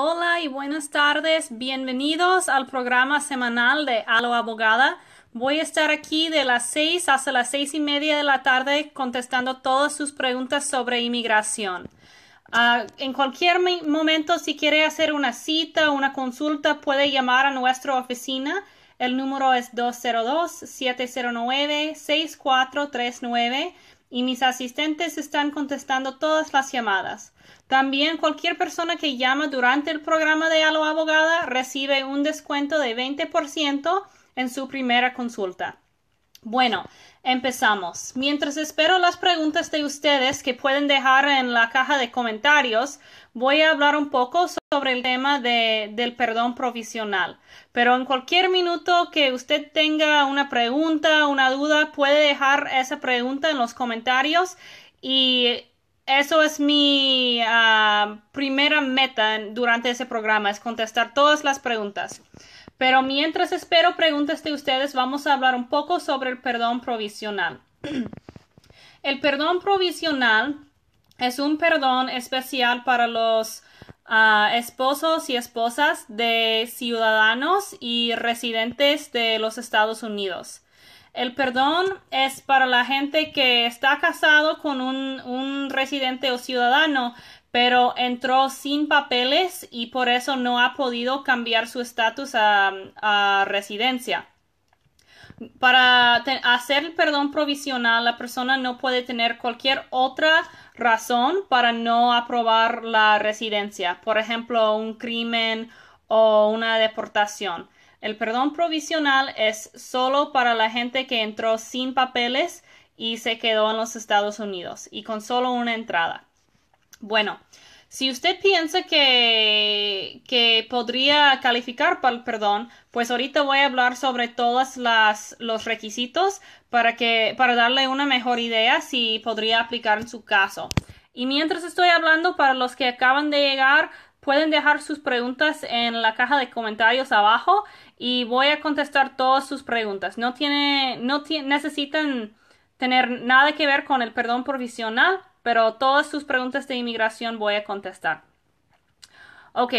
Hola y buenas tardes. Bienvenidos al programa semanal de Alo Abogada. Voy a estar aquí de las 6 hasta las seis y media de la tarde contestando todas sus preguntas sobre inmigración. Ah, en cualquier momento, si quiere hacer una cita o una consulta, puede llamar a nuestra oficina. El número es 202-709-6439 y mis asistentes están contestando todas las llamadas. También cualquier persona que llama durante el programa de Alo Abogada recibe un descuento de 20% en su primera consulta. Bueno, empezamos. Mientras espero las preguntas de ustedes que pueden dejar en la caja de comentarios, voy a hablar un poco sobre el tema del perdón provisional. Pero en cualquier minuto que usted tenga una pregunta, una duda, puede dejar esa pregunta en los comentarios y eso es mi ah, primera meta durante ese programa, es contestar todas las preguntas. Pero mientras espero preguntas de ustedes, vamos a hablar un poco sobre el perdón provisional. el perdón provisional es un perdón especial para los ah, esposos y esposas de ciudadanos y residentes de los Estados Unidos. El perdón es para la gente que está casado con un, un residente o ciudadano, pero entró sin papeles y por eso no ha podido cambiar su estatus a, residencia. Para hacer el perdón provisional, la persona no puede tener cualquier otra razón para no aprobar la residencia, por ejemplo, un crimen o una deportación. El perdón provisional es solo para la gente que entró sin papeles y se quedó en los Estados Unidos y con solo una entrada. Bueno, si usted piensa que, que podría calificar para el perdón, pues ahorita voy a hablar sobre todos los requisitos para, que, para darle una mejor idea si podría aplicar en su caso. Y mientras estoy hablando, para los que acaban de llegar, pueden dejar sus preguntas en la caja de comentarios abajo y voy a contestar todas sus preguntas. No, tiene, no necesitan tener nada que ver con el perdón provisional pero todas sus preguntas de inmigración voy a contestar. Ok,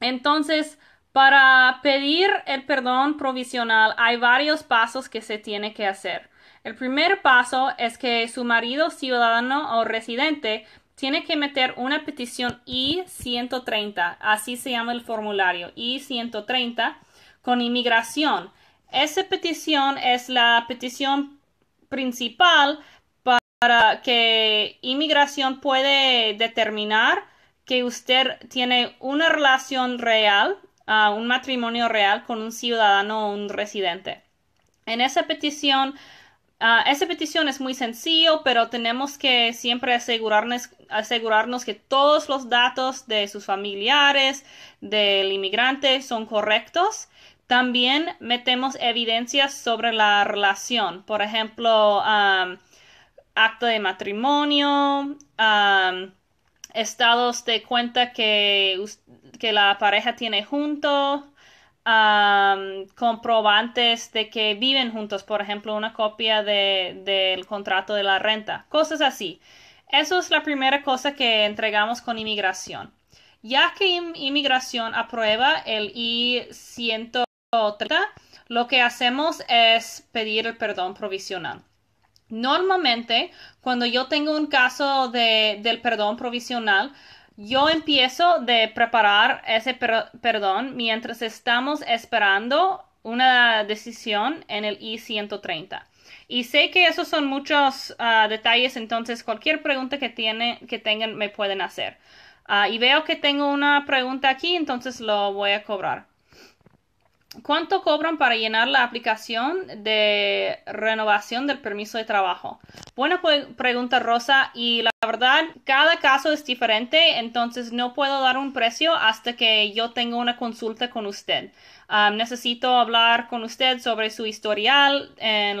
entonces para pedir el perdón provisional hay varios pasos que se tiene que hacer. El primer paso es que su marido ciudadano o residente tiene que meter una petición I-130, así se llama el formulario, I-130, con inmigración. Esa petición es la petición principal para que inmigración puede determinar que usted tiene una relación real, ah, un matrimonio real con un ciudadano o un residente. En esa petición, ah, esa petición es muy sencillo, pero tenemos que siempre asegurarnos, asegurarnos que todos los datos de sus familiares, del inmigrante, son correctos. También metemos evidencias sobre la relación. Por ejemplo, ah, acto de matrimonio, estados de cuenta que, que la pareja tiene junto, comprobantes de que viven juntos, por ejemplo, una copia del contrato de la renta, cosas así. Eso es la primera cosa que entregamos con inmigración. Ya que inmigración aprueba el I-130, lo que hacemos es pedir el perdón provisional. Normalmente, cuando yo tengo un caso de, del perdón provisional, yo empiezo de preparar ese perdón mientras estamos esperando una decisión en el I-130. Y sé que esos son muchos ah, detalles, entonces cualquier pregunta que, tiene, que tengan me pueden hacer. Ah, y veo que tengo una pregunta aquí, entonces lo voy a cobrar. ¿Cuánto cobran para llenar la aplicación de renovación del permiso de trabajo? Buena pregunta, Rosa. Y la verdad, cada caso es diferente, entonces no puedo dar un precio hasta que yo tenga una consulta con usted. necesito hablar con usted sobre su historial, en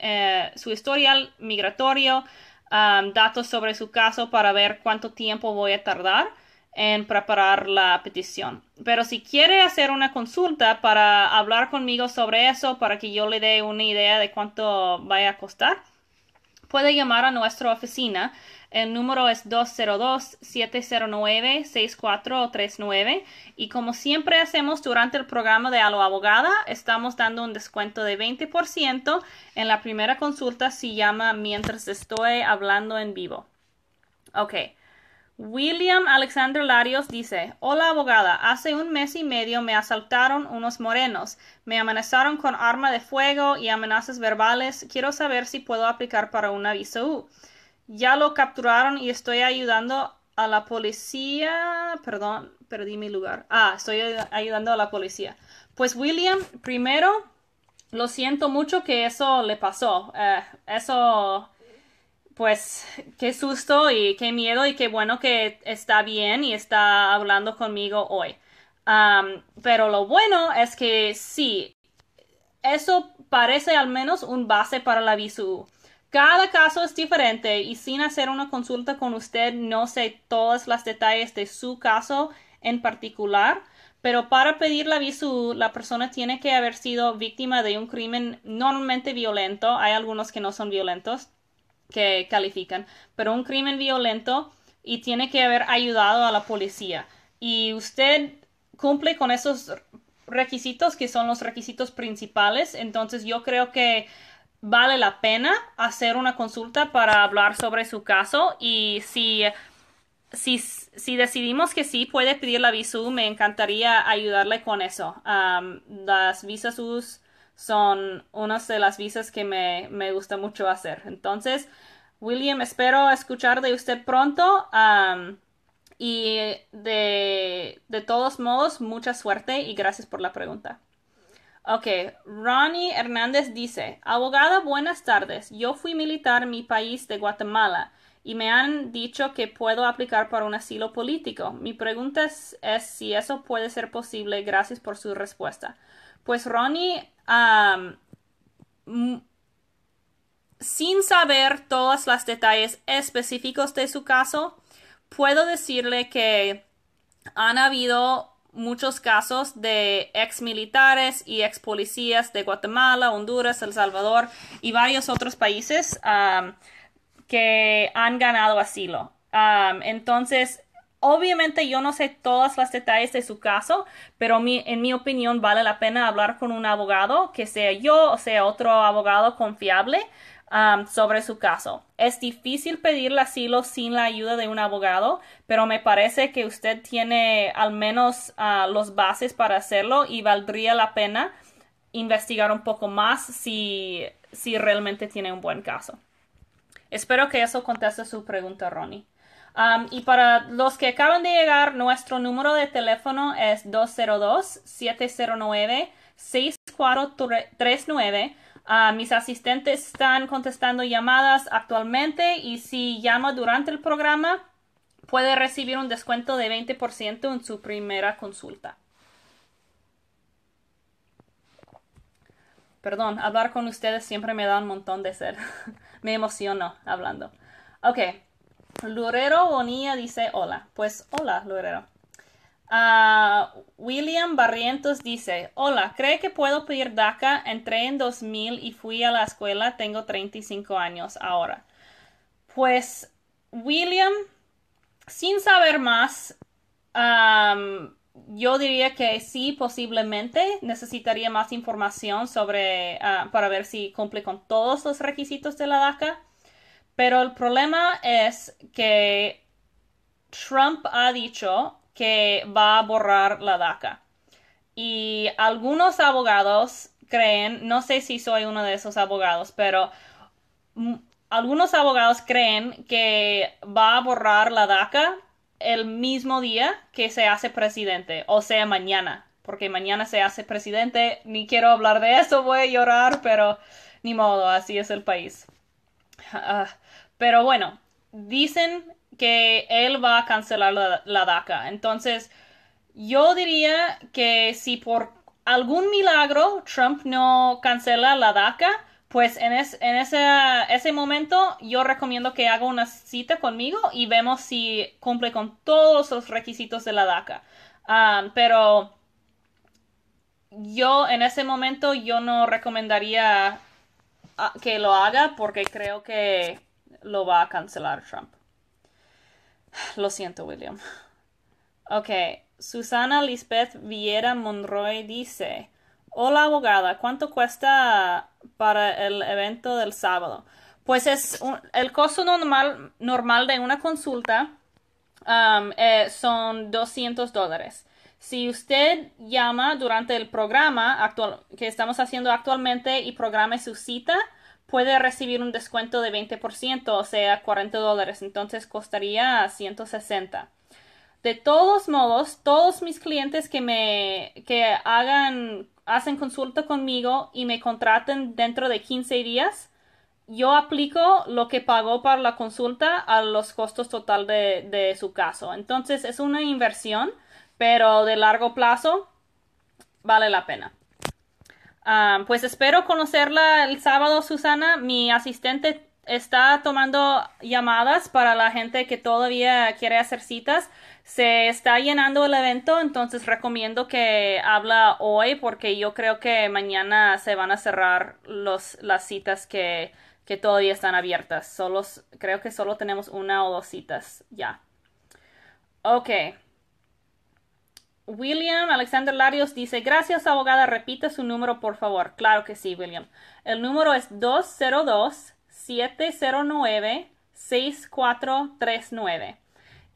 eh, su historial migratorio, datos sobre su caso para ver cuánto tiempo voy a tardar en preparar la petición. Pero si quiere hacer una consulta para hablar conmigo sobre eso, para que yo le dé una idea de cuánto vaya a costar, puede llamar a nuestra oficina. El número es 202-709-6439 y como siempre hacemos durante el programa de Alo Abogada, estamos dando un descuento de 20% en la primera consulta si llama mientras estoy hablando en vivo. Okay. William Alexander Larios dice, Hola abogada, hace un mes y medio me asaltaron unos morenos, me amenazaron con arma de fuego y amenazas verbales, quiero saber si puedo aplicar para una visa U. Ya lo capturaron y estoy ayudando a la policía, perdón, perdí mi lugar. Ah, estoy ayudando a la policía. Pues William, primero, lo siento mucho que eso le pasó. Eh, eso pues qué susto y qué miedo y qué bueno que está bien y está hablando conmigo hoy. pero lo bueno es que sí, eso parece al menos un base para la visu. Cada caso es diferente y sin hacer una consulta con usted no sé todos los detalles de su caso en particular, pero para pedir la visu la persona tiene que haber sido víctima de un crimen normalmente violento, hay algunos que no son violentos, que califican, pero un crimen violento y tiene que haber ayudado a la policía. Y usted cumple con esos requisitos que son los requisitos principales, entonces yo creo que vale la pena hacer una consulta para hablar sobre su caso y si, si, si decidimos que sí puede pedir la visa me encantaría ayudarle con eso. las visas U son unas de las visas que me, gusta mucho hacer. Entonces, William, espero escuchar de usted pronto. y de, de todos modos, mucha suerte y gracias por la pregunta. Ok, Ronnie Hernández dice, abogada, buenas tardes. Yo fui militar en mi país de Guatemala y me han dicho que puedo aplicar para un asilo político. Mi pregunta es, es si eso puede ser posible. Gracias por su respuesta. Pues Ronnie, sin saber todos los detalles específicos de su caso, puedo decirle que han habido muchos casos de ex militares y ex policías de Guatemala, Honduras, El Salvador y varios otros países que han ganado asilo. entonces, Obviamente yo no sé todos los detalles de su caso, pero en mi opinión vale la pena hablar con un abogado, que sea yo o sea otro abogado confiable um, sobre su caso. Es difícil pedirle asilo sin la ayuda de un abogado, pero me parece que usted tiene al menos uh, los bases para hacerlo y valdría la pena investigar un poco más si, si realmente tiene un buen caso. Espero que eso conteste su pregunta, Ronnie y para los que acaban de llegar, nuestro número de teléfono es 202-709-6439. Ah, mis asistentes están contestando llamadas actualmente y si llama durante el programa, puede recibir un descuento de 20% en su primera consulta. Perdón, hablar con ustedes siempre me da un montón de ser. me emociono hablando. Ok. Lurero Bonilla dice hola. Pues hola, Lorero. Ah, William Barrientos dice, hola, ¿cree que puedo pedir DACA? Entré en 2000 y fui a la escuela, tengo 35 años ahora. Pues William, sin saber más, yo diría que sí, posiblemente necesitaría más información sobre, ah, para ver si cumple con todos los requisitos de la DACA. Pero el problema es que Trump ha dicho que va a borrar la DACA. Y algunos abogados creen, no sé si soy uno de esos abogados, pero algunos abogados creen que va a borrar la DACA el mismo día que se hace presidente, o sea, mañana, porque mañana se hace presidente, ni quiero hablar de eso, voy a llorar, pero ni modo, así es el país. Ah, pero bueno, dicen que él va a cancelar la, DACA. Entonces, yo diría que si por algún milagro Trump no cancela la DACA, pues en, en ese, ese, momento yo recomiendo que haga una cita conmigo y vemos si cumple con todos los requisitos de la DACA. Ah, pero yo en ese momento yo no recomendaría ah, que lo haga porque creo que lo va a cancelar Trump. Lo siento, William. Ok, Susana Lisbeth Viera Monroy dice, hola abogada, ¿cuánto cuesta para el evento del sábado? Pues es el costo normal, normal de una consulta um, eh, son 200 dólares. Si usted llama durante el programa actual, que estamos haciendo actualmente y programa su cita, puede recibir un descuento de 20%, o sea, 40 dólares, entonces costaría 160. De todos modos, todos mis clientes que me que hagan hacen consulta conmigo y me contraten dentro de 15 días, yo aplico lo que pagó para la consulta a los costos total de su caso. Entonces es una inversión, pero de largo plazo vale la pena. Ah, pues espero conocerla el sábado, Susana. Mi asistente está tomando llamadas para la gente que todavía quiere hacer citas. Se está llenando el evento, entonces recomiendo que habla hoy porque yo creo que mañana se van a cerrar las citas que, todavía están abiertas. Solo, creo que solo tenemos una o dos citas ya. Ok. William Alexander Larios dice, gracias abogada, repite su número por favor. Claro que sí, William. El número es 202-709-6439.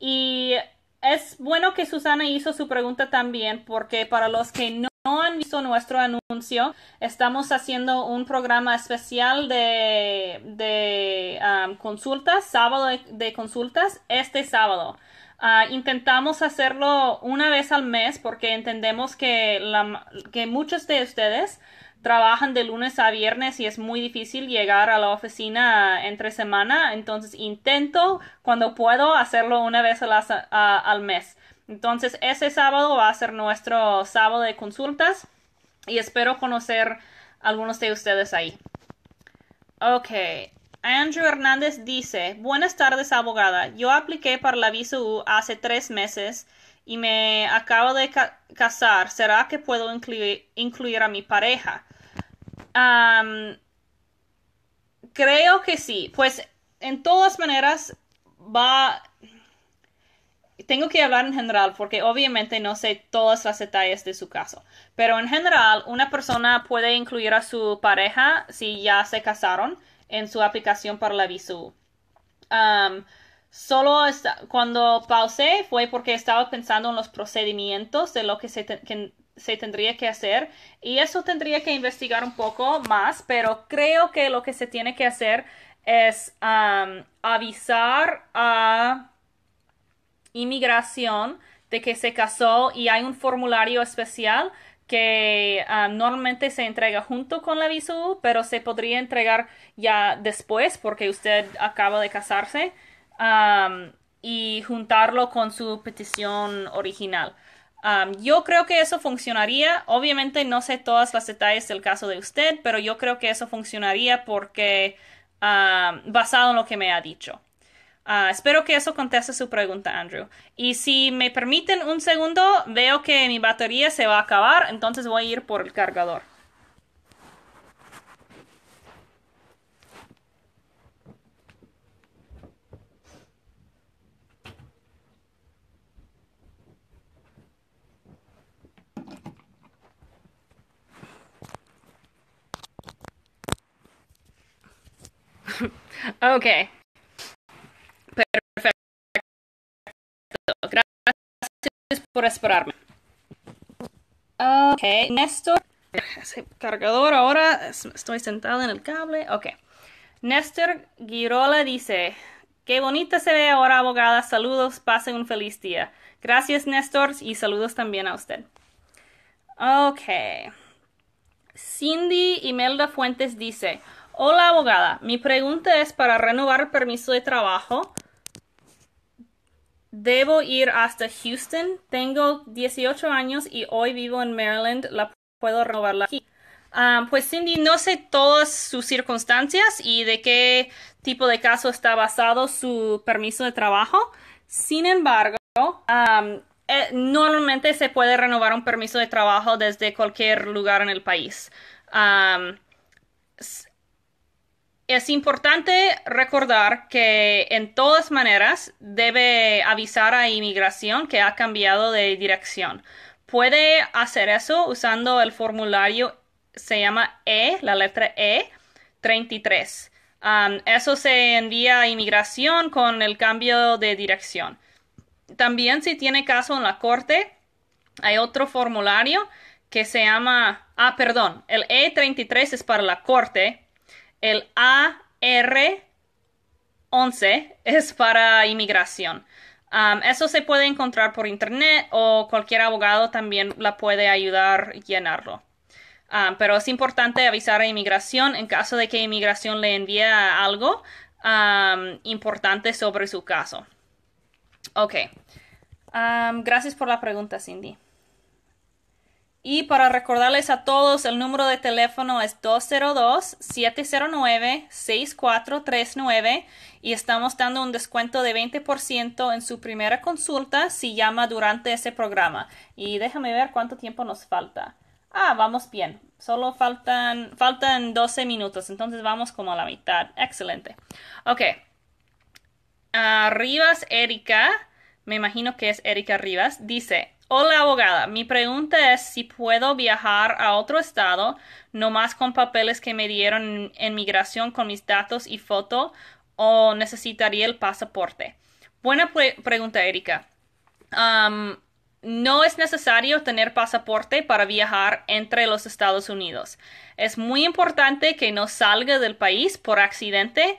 Y es bueno que Susana hizo su pregunta también porque para los que no han visto nuestro anuncio, estamos haciendo un programa especial de, de consultas, sábado de consultas, este sábado. Ah, intentamos hacerlo una vez al mes porque entendemos que, la, que muchos de ustedes trabajan de lunes a viernes y es muy difícil llegar a la oficina entre semana, entonces intento cuando puedo hacerlo una vez a al mes. Entonces ese sábado va a ser nuestro sábado de consultas y espero conocer algunos de ustedes ahí. Ok, Andrew Hernández dice, buenas tardes abogada, yo apliqué para la visa U hace tres meses y me acabo de casar, ¿será que puedo incluir, a mi pareja? creo que sí, pues en todas maneras va... Tengo que hablar en general porque obviamente no sé todas las detalles de su caso, pero en general una persona puede incluir a su pareja si ya se casaron en su aplicación para la Visu. Um, solo cuando pausé fue porque estaba pensando en los procedimientos de lo que se, se tendría que hacer y eso tendría que investigar un poco más, pero creo que lo que se tiene que hacer es um, avisar a inmigración de que se casó y hay un formulario especial que ah, normalmente se entrega junto con la U, pero se podría entregar ya después porque usted acaba de casarse y juntarlo con su petición original. yo creo que eso funcionaría. Obviamente no sé todos los detalles del caso de usted, pero yo creo que eso funcionaría porque basado en lo que me ha dicho. Ah, espero que eso conteste su pregunta, Andrew. Y si me permiten un segundo, veo que mi batería se va a acabar, entonces voy a ir por el cargador. okay. Gracias por esperarme. Ok, Néstor. Cargador, ahora estoy sentada en el cable. Ok. Néstor Girola dice, qué bonita se ve ahora, abogada. Saludos, pasen un feliz día. Gracias, Néstor, y saludos también a usted. Ok. Cindy Imelda Fuentes dice, hola, abogada. Mi pregunta es para renovar permiso de trabajo. Debo ir hasta Houston. Tengo 18 años y hoy vivo en Maryland. La puedo renovarla aquí. Ah, pues Cindy, no sé todas sus circunstancias y de qué tipo de caso está basado su permiso de trabajo. Sin embargo, ah, eh, normalmente se puede renovar un permiso de trabajo desde cualquier lugar en el país. Ah, es importante recordar que en todas maneras debe avisar a inmigración que ha cambiado de dirección. Puede hacer eso usando el formulario, se llama E, la letra E, 33. eso se envía a inmigración con el cambio de dirección. También si tiene caso en la corte, hay otro formulario que se llama, ah, perdón, el E33 es para la corte, el AR11 es para inmigración. eso se puede encontrar por internet o cualquier abogado también la puede ayudar a llenarlo. pero es importante avisar a inmigración en caso de que inmigración le envíe algo importante sobre su caso. Ok. gracias por la pregunta, Cindy. Y para recordarles a todos, el número de teléfono es 202-709-6439 y estamos dando un descuento de 20% en su primera consulta si llama durante ese programa. Y déjame ver cuánto tiempo nos falta. Ah, vamos bien. Solo faltan, faltan 12 minutos, entonces vamos como a la mitad. Excelente. Ok. Arribas Erika, me imagino que es Erika Rivas, dice, Hola abogada, mi pregunta es si puedo viajar a otro estado, nomás con papeles que me dieron en migración con mis datos y foto, o necesitaría el pasaporte. Buena pregunta, Erika. No es necesario tener pasaporte para viajar entre los Estados Unidos. Es muy importante que no salga del país por accidente.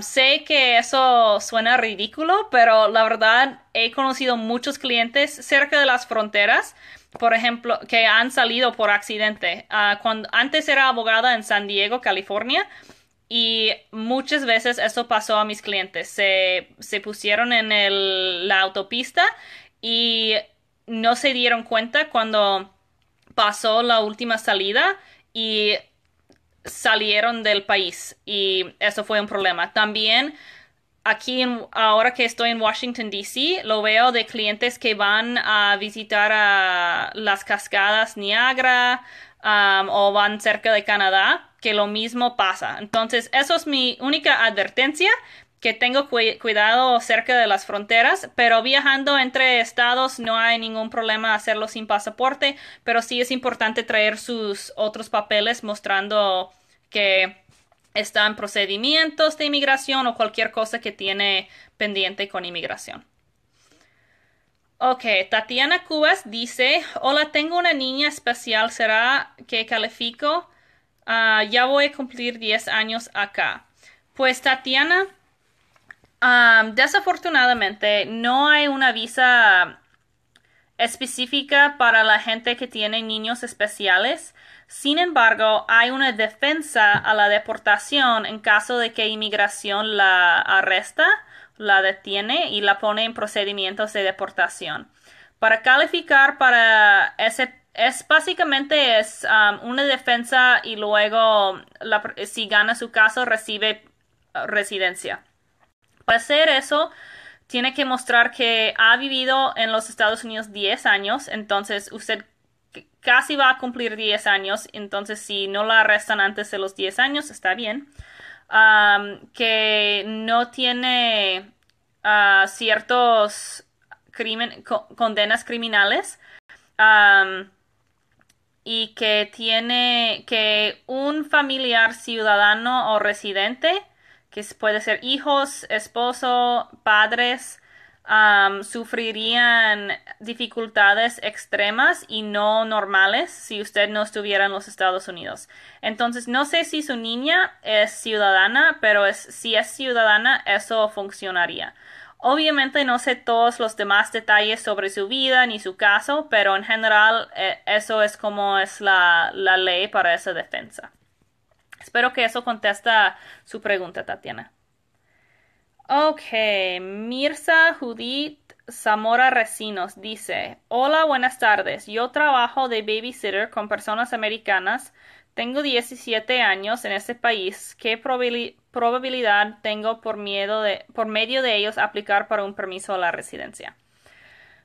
sé que eso suena ridículo, pero la verdad he conocido muchos clientes cerca de las fronteras, por ejemplo, que han salido por accidente. Ah, antes era abogada en San Diego, California. Y muchas veces eso pasó a mis clientes. Se, pusieron en la autopista y no se dieron cuenta cuando pasó la última salida y salieron del país y eso fue un problema. También aquí ahora que estoy en Washington DC lo veo de clientes que van a visitar a las cascadas Niagara um, o van cerca de Canadá que lo mismo pasa. Entonces, eso es mi única advertencia que tengo cuidado cerca de las fronteras, pero viajando entre estados no hay ningún problema hacerlo sin pasaporte, pero sí es importante traer sus otros papeles mostrando que están procedimientos de inmigración o cualquier cosa que tiene pendiente con inmigración. Ok, Tatiana Cubas dice, hola, tengo una niña especial, ¿será que califico? Ah, ya voy a cumplir 10 años acá. Pues Tatiana, desafortunadamente, no hay una visa específica para la gente que tiene niños especiales. Sin embargo, hay una defensa a la deportación en caso de que inmigración la arresta, la detiene y la pone en procedimientos de deportación. Para calificar para ese es básicamente es una defensa y luego si gana su caso recibe residencia. Para hacer eso, tiene que mostrar que ha vivido en los Estados Unidos 10 años, entonces usted casi va a cumplir 10 años, entonces si no la arrestan antes de los 10 años, está bien. que no tiene ah, ciertos condenas criminales y que tiene que un familiar ciudadano o residente que puede ser hijos, esposo, padres, sufrirían dificultades extremas y no normales si usted no estuviera en los Estados Unidos. Entonces, no sé si su niña es ciudadana, pero si es ciudadana, eso funcionaría. Obviamente no sé todos los demás detalles sobre su vida ni su caso, pero en general eh, eso es como es la ley para esa defensa. Espero que eso contesta su pregunta, Tatiana. Ok, Mirza Judith Zamora Recinos dice, hola, buenas tardes. Yo trabajo de babysitter con personas americanas. Tengo 17 años en este país. ¿Qué probabilidad tengo por, miedo de, por medio de ellos aplicar para un permiso a la residencia?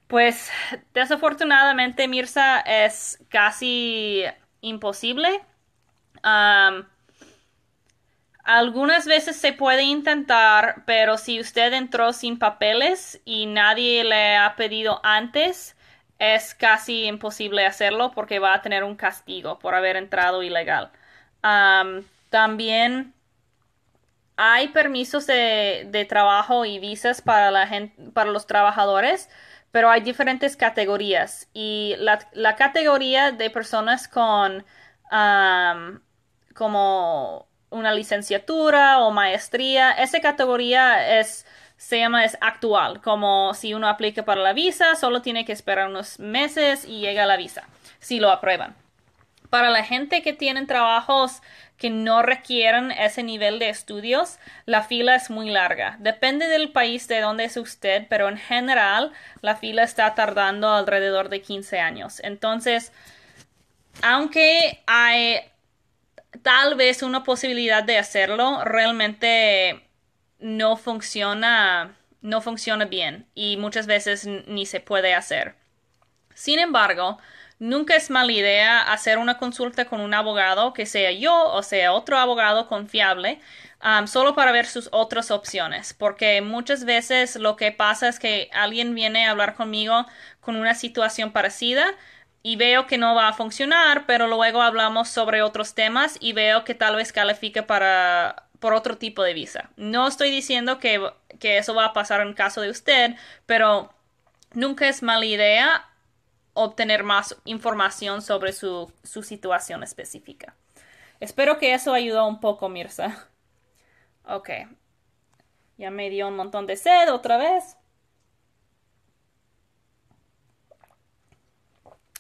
Pues desafortunadamente, Mirza, es casi imposible. Algunas veces se puede intentar, pero si usted entró sin papeles y nadie le ha pedido antes, es casi imposible hacerlo porque va a tener un castigo por haber entrado ilegal. también hay permisos de, trabajo y visas para, la gente, para los trabajadores, pero hay diferentes categorías y la, categoría de personas con como una licenciatura o maestría. Esa categoría es, se llama es actual, como si uno aplica para la visa, solo tiene que esperar unos meses y llega la visa, si lo aprueban. Para la gente que tienen trabajos que no requieren ese nivel de estudios, la fila es muy larga. Depende del país de donde es usted, pero en general la fila está tardando alrededor de 15 años. Entonces, aunque hay tal vez una posibilidad de hacerlo, realmente no funciona, no funciona bien y muchas veces ni se puede hacer. Sin embargo, nunca es mala idea hacer una consulta con un abogado, que sea yo o sea otro abogado confiable, solo para ver sus otras opciones, porque muchas veces lo que pasa es que alguien viene a hablar conmigo con una situación parecida, y veo que no va a funcionar, pero luego hablamos sobre otros temas y veo que tal vez califique para por otro tipo de visa. No estoy diciendo que, eso va a pasar en caso de usted, pero nunca es mala idea obtener más información sobre su, su situación específica. Espero que eso ayudó un poco, Mirza. Ok. Ya me dio un montón de sed otra vez.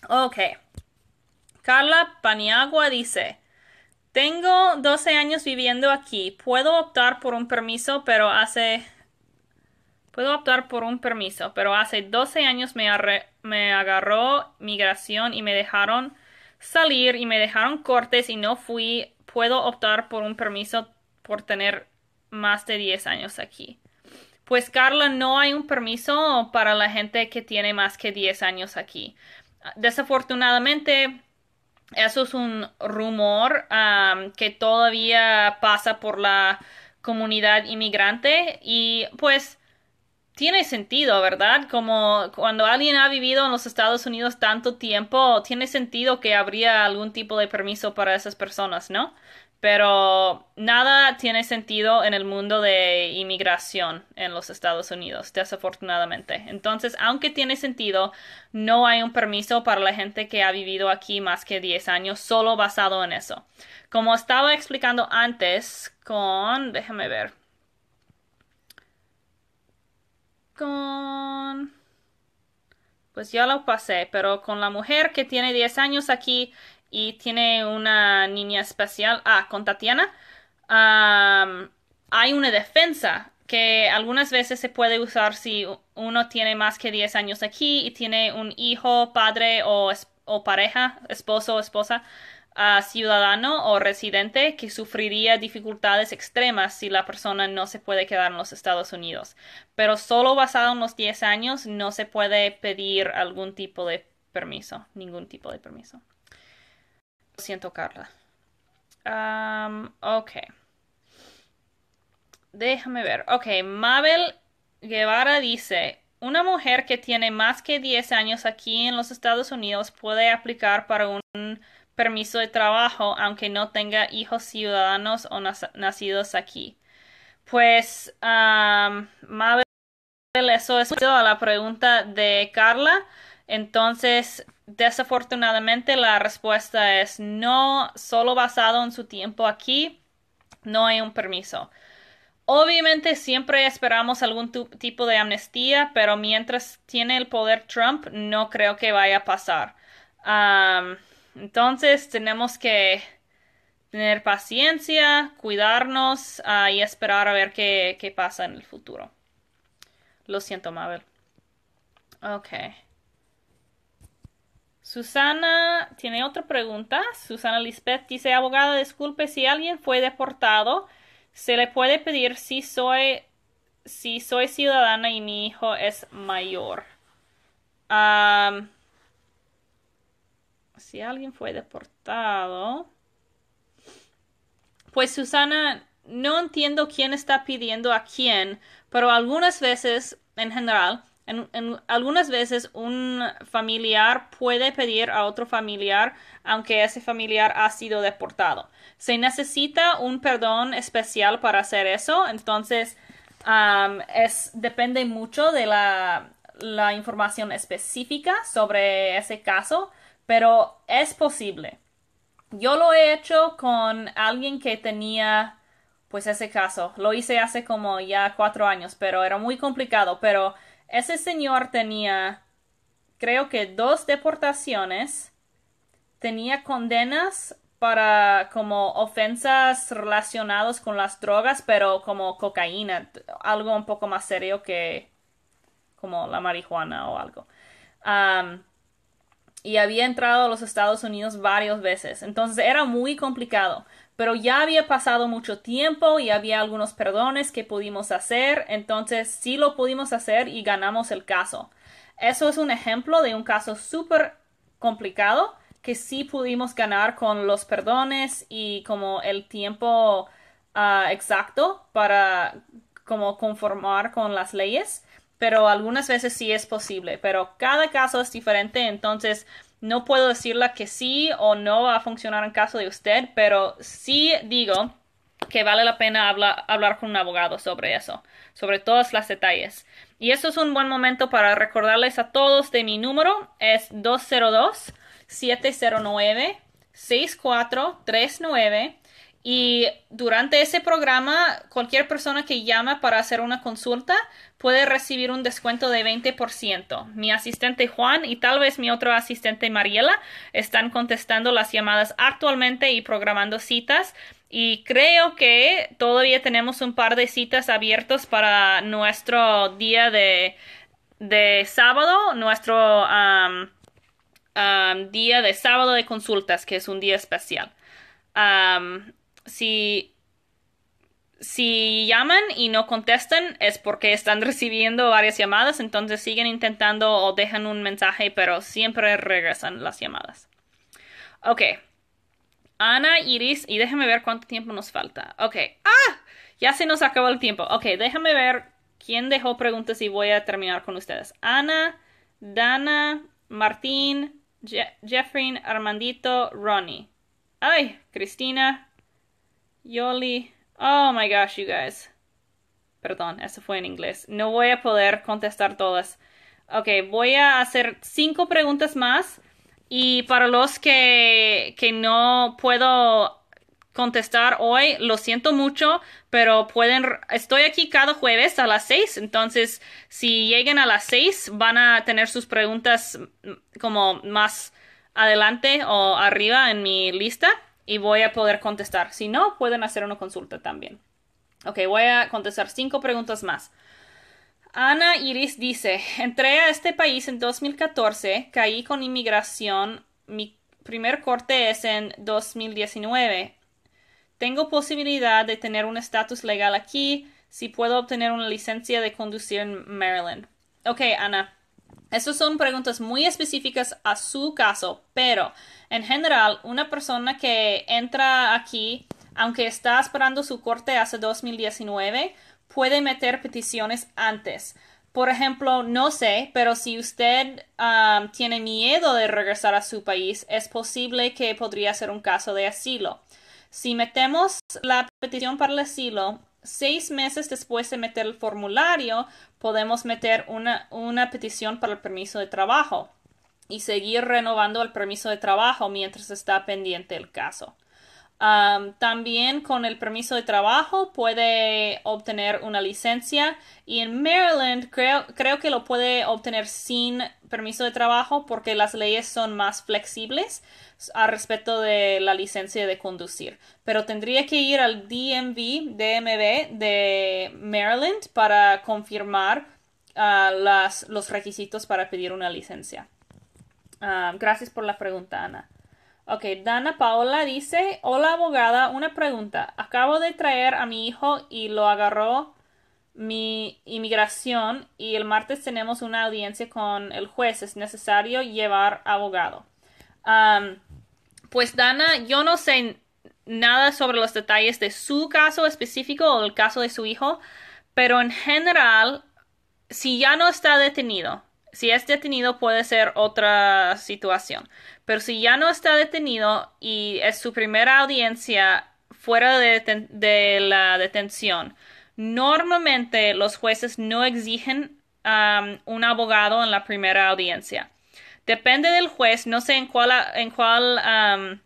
Ok. Carla Paniagua dice, tengo 12 años viviendo aquí. Puedo optar por un permiso, pero hace... Puedo optar por un permiso, pero hace 12 años me, me agarró migración y me dejaron salir y me dejaron cortes y no fui. Puedo optar por un permiso por tener más de 10 años aquí. Pues Carla, no hay un permiso para la gente que tiene más que 10 años aquí. Desafortunadamente, eso es un rumor que todavía pasa por la comunidad inmigrante y pues tiene sentido, ¿verdad? Como cuando alguien ha vivido en los Estados Unidos tanto tiempo, tiene sentido que habría algún tipo de permiso para esas personas, ¿no? Pero nada tiene sentido en el mundo de inmigración en los Estados Unidos, desafortunadamente. Entonces, aunque tiene sentido, no hay un permiso para la gente que ha vivido aquí más que 10 años solo basado en eso. Como estaba explicando antes con... déjame ver. Con... Pues ya lo pasé, pero con la mujer que tiene 10 años aquí y tiene una niña especial, ah, con Tatiana, hay una defensa que algunas veces se puede usar si uno tiene más que 10 años aquí y tiene un hijo, padre o, pareja, esposo o esposa, ah, ciudadano o residente que sufriría dificultades extremas si la persona no se puede quedar en los Estados Unidos. Pero solo basado en los 10 años no se puede pedir algún tipo de permiso, ningún tipo de permiso siento, Carla. ok. Déjame ver. Ok, Mabel Guevara dice, una mujer que tiene más que 10 años aquí en los Estados Unidos puede aplicar para un permiso de trabajo aunque no tenga hijos ciudadanos o nacidos aquí. Pues, Mabel, eso es a la pregunta de Carla. Entonces, desafortunadamente, la respuesta es no, solo basado en su tiempo aquí, no hay un permiso. Obviamente siempre esperamos algún tipo de amnistía, pero mientras tiene el poder Trump, no creo que vaya a pasar. entonces tenemos que tener paciencia, cuidarnos ah, y esperar a ver qué, qué, pasa en el futuro. Lo siento, Mabel. Okay. Susana tiene otra pregunta. Susana Lisbeth dice, abogada, disculpe, si alguien fue deportado, se le puede pedir si soy, si soy ciudadana y mi hijo es mayor. si alguien fue deportado. Pues Susana, no entiendo quién está pidiendo a quién, pero algunas veces, en general, en, algunas veces un familiar puede pedir a otro familiar aunque ese familiar ha sido deportado. Se necesita un perdón especial para hacer eso, entonces es, depende mucho de la, la información específica sobre ese caso, pero es posible. Yo lo he hecho con alguien que tenía pues ese caso. Lo hice hace como ya cuatro años, pero era muy complicado, pero ese señor tenía, creo que dos deportaciones, tenía condenas para como ofensas relacionadas con las drogas, pero como cocaína, algo un poco más serio que como la marihuana o algo. y había entrado a los Estados Unidos varias veces, entonces era muy complicado. Pero ya había pasado mucho tiempo y había algunos perdones que pudimos hacer, entonces sí lo pudimos hacer y ganamos el caso. Eso es un ejemplo de un caso súper complicado que sí pudimos ganar con los perdones y como el tiempo ah, exacto para como conformar con las leyes, pero algunas veces sí es posible, pero cada caso es diferente, entonces no puedo decirle que sí o no va a funcionar en caso de usted, pero sí digo que vale la pena hablar, hablar con un abogado sobre eso, sobre todos los detalles. Y eso es un buen momento para recordarles a todos de mi número, es 202-709-6439 y durante ese programa, cualquier persona que llama para hacer una consulta puede recibir un descuento de 20%. Mi asistente Juan y tal vez mi otro asistente Mariela están contestando las llamadas actualmente y programando citas. Y creo que todavía tenemos un par de citas abiertas para nuestro día de, sábado, nuestro día de sábado de consultas, que es un día especial si, si llaman y no contestan es porque están recibiendo varias llamadas, entonces siguen intentando o dejan un mensaje, pero siempre regresan las llamadas. Ok. Ana, Iris, y déjame ver cuánto tiempo nos falta. Ok. ¡Ah! Ya se nos acabó el tiempo. Ok, déjame ver quién dejó preguntas y voy a terminar con ustedes. Ana, Dana, Martín, Jeffrey, Armandito, Ronnie. Ay, Cristina, Yoli. Oh my gosh, you guys. Perdón, eso fue en inglés. No voy a poder contestar todas. Ok, voy a hacer cinco preguntas más. Y para los que, que no puedo contestar hoy, lo siento mucho, pero pueden, estoy aquí cada jueves a las seis. entonces si lleguen a las seis, van a tener sus preguntas mm, como más adelante o arriba en mi lista y voy a poder contestar. Si no, pueden hacer una consulta también. Ok, voy a contestar cinco preguntas más. Ana Iris dice, entré a este país en 2014, caí con inmigración, mi primer corte es en 2019. Tengo posibilidad de tener un estatus legal aquí si puedo obtener una licencia de conducir en Maryland. Ok, Ana, estas son preguntas muy específicas a su caso, pero en general una persona que entra aquí, aunque está esperando su corte hace 2019, puede meter peticiones antes. Por ejemplo, no sé, pero si usted ah, tiene miedo de regresar a su país, es posible que podría ser un caso de asilo. Si metemos la petición para el asilo, seis meses después de meter el formulario, podemos meter una, petición para el permiso de trabajo y seguir renovando el permiso de trabajo mientras está pendiente el caso también con el permiso de trabajo puede obtener una licencia y en Maryland creo, creo que lo puede obtener sin permiso de trabajo porque las leyes son más flexibles al respecto de la licencia de conducir. Pero tendría que ir al DMV, DMV de Maryland para confirmar ah, las, los requisitos para pedir una licencia. Ah, gracias por la pregunta, Ana. Ok, Dana Paola dice, hola abogada, una pregunta. Acabo de traer a mi hijo y lo agarró mi inmigración y el martes tenemos una audiencia con el juez. Es necesario llevar abogado. pues Dana, yo no sé nada sobre los detalles de su caso específico o el caso de su hijo, pero en general, si ya no está detenido, si es detenido puede ser otra situación, pero si ya no está detenido y es su primera audiencia fuera de, la detención, normalmente los jueces no exigen un abogado en la primera audiencia. Depende del juez, no sé en cuál, en cuál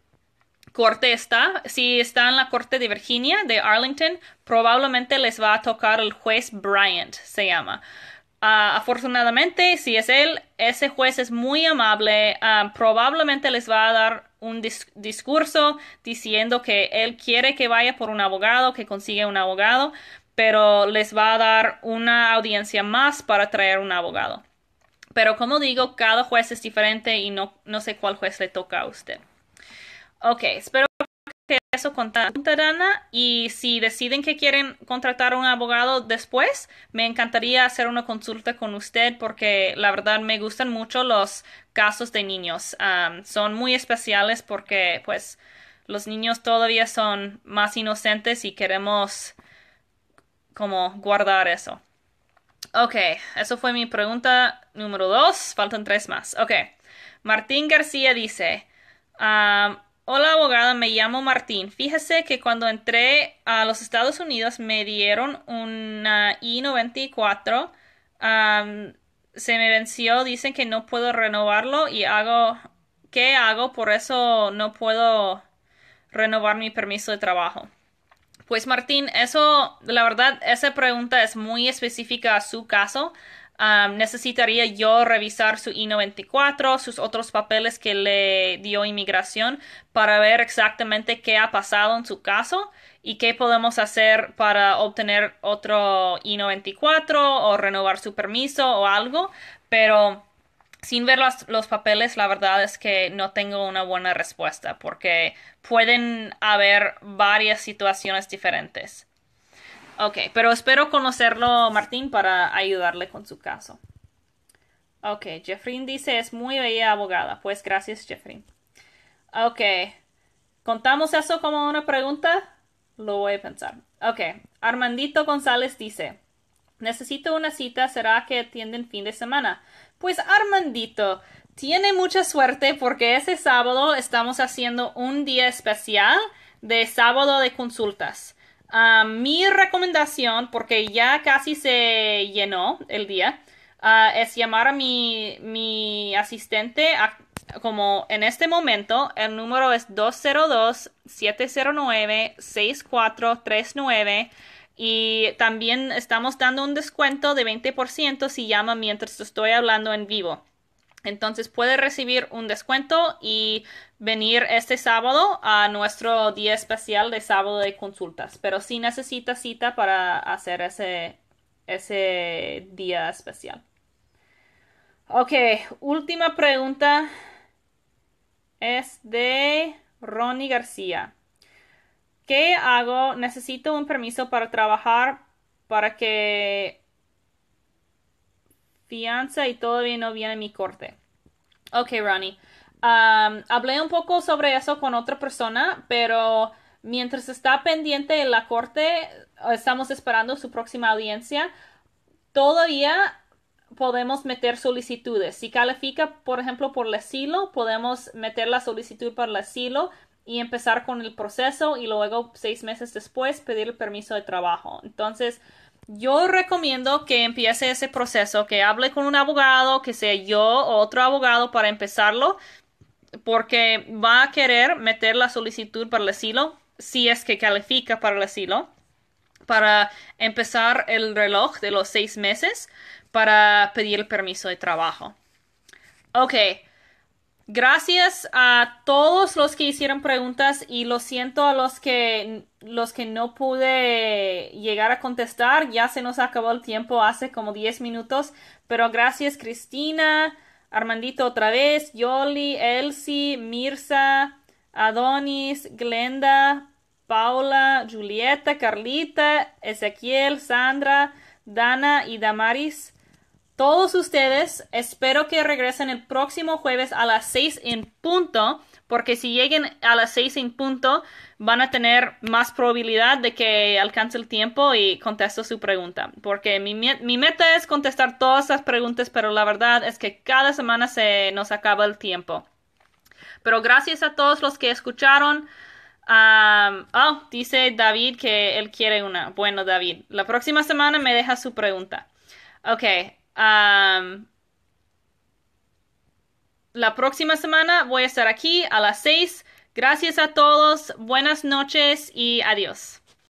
corte está. Si está en la corte de Virginia, de Arlington, probablemente les va a tocar el juez Bryant, se llama. Ah, afortunadamente, si es él, ese juez es muy amable. Ah, probablemente les va a dar un discurso diciendo que él quiere que vaya por un abogado, que consiga un abogado, pero les va a dar una audiencia más para traer un abogado. Pero como digo, cada juez es diferente y no, no sé cuál juez le toca a usted. Ok, espero eso contarana y si deciden que quieren contratar un abogado después, me encantaría hacer una consulta con usted porque la verdad me gustan mucho los casos de niños. son muy especiales porque pues los niños todavía son más inocentes y queremos como guardar eso. Ok, eso fue mi pregunta número dos. Faltan tres más. Ok. Martín García dice. Hola abogada, me llamo Martín. Fíjese que cuando entré a los Estados Unidos me dieron una I-94. se me venció, dicen que no puedo renovarlo y hago... ¿Qué hago? Por eso no puedo renovar mi permiso de trabajo. Pues Martín, eso, la verdad, esa pregunta es muy específica a su caso necesitaría yo revisar su I-94, sus otros papeles que le dio inmigración para ver exactamente qué ha pasado en su caso y qué podemos hacer para obtener otro I-94 o renovar su permiso o algo, pero sin ver los, papeles, la verdad es que no tengo una buena respuesta porque pueden haber varias situaciones diferentes. Ok, pero espero conocerlo, Martín, para ayudarle con su caso. Ok, Jeffrey dice, es muy bella abogada. Pues gracias, Jeffrey. Ok, ¿contamos eso como una pregunta? Lo voy a pensar. Ok, Armandito González dice, necesito una cita, ¿será que atienden fin de semana? Pues Armandito, tiene mucha suerte porque ese sábado estamos haciendo un día especial de sábado de consultas. Ah, mi recomendación, porque ya casi se llenó el día, ah, es llamar a mi, asistente como en este momento. El número es 202-709-6439. Y también estamos dando un descuento de 20% si llama mientras estoy hablando en vivo. Entonces puede recibir un descuento y venir este sábado a nuestro día especial de sábado de consultas, pero si necesita cita para hacer ese, ese día especial. Ok, última pregunta es de Ronnie García. ¿Qué hago? Necesito un permiso para trabajar para que fianza y todavía no viene mi corte. Ok, Ronnie hablé un poco sobre eso con otra persona, pero mientras está pendiente la corte, estamos esperando su próxima audiencia. Todavía podemos meter solicitudes. Si califica, por ejemplo, por el asilo, podemos meter la solicitud para el asilo y empezar con el proceso y luego seis meses después pedir el permiso de trabajo. Entonces, yo recomiendo que empiece ese proceso, que hable con un abogado, que sea yo o otro abogado para empezarlo porque va a querer meter la solicitud para el asilo, si es que califica para el asilo, para empezar el reloj de los seis meses para pedir el permiso de trabajo. Ok, gracias a todos los que hicieron preguntas y lo siento a los que, los que no pude llegar a contestar, ya se nos acabó el tiempo hace como 10 minutos, pero gracias Cristina. Armandito otra vez, Yoli, Elsie, Mirza, Adonis, Glenda, Paula, Julieta, Carlita, Ezequiel, Sandra, Dana y Damaris todos ustedes. Espero que regresen el próximo jueves a las 6 en punto, porque si lleguen a las 6 en punto van a tener más probabilidad de que alcance el tiempo y contesto su pregunta, porque mi, meta es contestar todas esas preguntas, pero la verdad es que cada semana se nos acaba el tiempo. Pero gracias a todos los que escucharon. oh, dice David que él quiere una. Bueno, David, la próxima semana me deja su pregunta. Ok, la próxima semana voy a estar aquí a las 6. Gracias a todos, buenas noches y adiós.